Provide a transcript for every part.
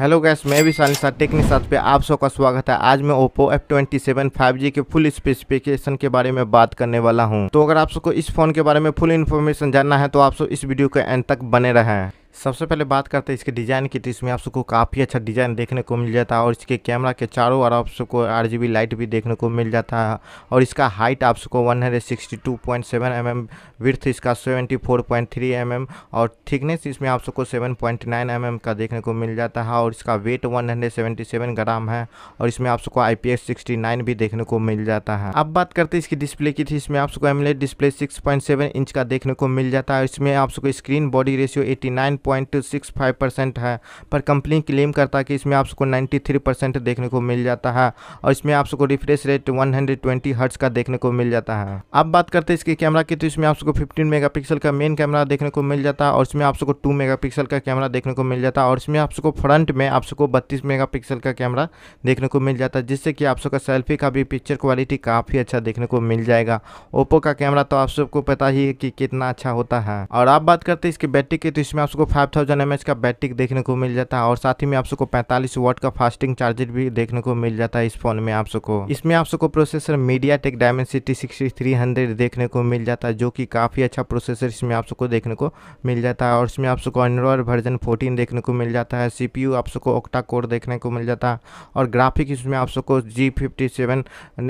hello guys मैं भी साथ टेक्निक साथ पे आप सबका स्वागत है आज मैं Oppo F twenty seven five G के फुल स्पेसिफिकेशन के बारे में बात करने वाला हूं तो अगर आप सबको इस फोन के बारे में फुल इन्फॉर्मेशन जानना है तो आप सब इस वीडियो के एंड तक बने रहें सबसे पहले बात करते हैं इसके डिज़ाइन की तो इसमें आप सबको काफ़ी अच्छा डिज़ाइन देखने को मिल जाता है और इसके कैमरा के चारों ओर आप सबको आर लाइट भी देखने को मिल जाता है और इसका हाइट आप सबको one hundred sixty two point seven M M width इसका seventy four point three M M और थिकनेस इसमें आप सबको seven point nine M M का देखने को मिल जाता है और इसका weight one hundred seventy seven gram है और इसमें आप सबको I P S sixty nine भी देखने को मिल जाता है अब बात करते हैं इसकी डिस्प्ले की थी तो इसमें आप सबको amoled display six point seven inch का देखने को मिल जाता है इसमें आप सबको screen body ratio eighty nine point six five percent है पर कंपनी क्लेम करता है कि इसमें आपको नाइन्टी परसेंट देखने को मिल जाता है और इसमें सबको रिफ्रेश रेट वन हंड्रेड का देखने को मिल जाता है अब बात करते हैं इसके कैमरा की तो इसमें आपको फिफ्टीन मेगा का मेन कैमरा देखने को मिल जाता है और इसमें सबको टू मेगा पिक्सल का कैमरा देखने को मिल जाता है और इसमें आपको फ्रंट में आप सबको बत्तीस मेगा पिक्सल का कैमरा देखने को मिल जाता है जिससे कि आप सबका सेल्फी का भी पिक्चर क्वालिटी काफ़ी अच्छा देखने को मिल जाएगा ओप्पो का कैमरा तो आप सबको पता ही है कि कितना अच्छा होता है और आप बात करते हैं इसकी बैटरी की तो इसमें आपको फाइव थाउजेंड एम का बैटरी देखने को मिल जाता है और साथ ही में आप सबको पैंतालीस वोट का फास्टिंग चार्जर भी देखने को मिल जाता है इस फोन में आप सबको इसमें आप सबको processor MediaTek Dimensity sixty three hundred देखने को मिल जाता है जो कि काफ़ी अच्छा प्रोसेसर इसमें आप सबको देखने को मिल जाता है और इसमें आप सबको एंड्रॉयड वर्जन फोर्टीन देखने को मिल जाता है सी यू आप सबको ओक्टा कोर देखने को मिल जाता है और ग्राफिक इसमें आप सबको G fifty seven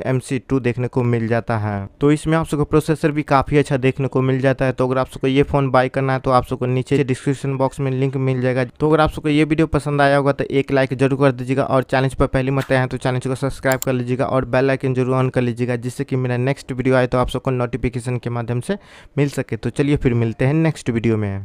M C two देखने को मिल जाता है तो इसमें आप सबको प्रोसेसर भी काफ़ी अच्छा देखने को मिल जाता है तो अगर आप सबको ये फ़ोन बाई करना है तो आप सबको नीचे डिस्क्रिप्शन डिस्क्रिप्शन बॉक्स में लिंक मिल जाएगा तो अगर आप सबको ये वीडियो पसंद आया होगा तो एक लाइक जरूर कर दीजिएगा और चैनल पर पहली मत आए तो चैनल को सब्सक्राइब कर लीजिएगा और बेल आइकन जरूर ऑन कर लीजिएगा जिससे कि मेरा नेक्स्ट वीडियो आए तो आप सबको नोटिफिकेशन के माध्यम से मिल सके तो चलिए फिर मिलते हैं नेक्स्ट वीडियो में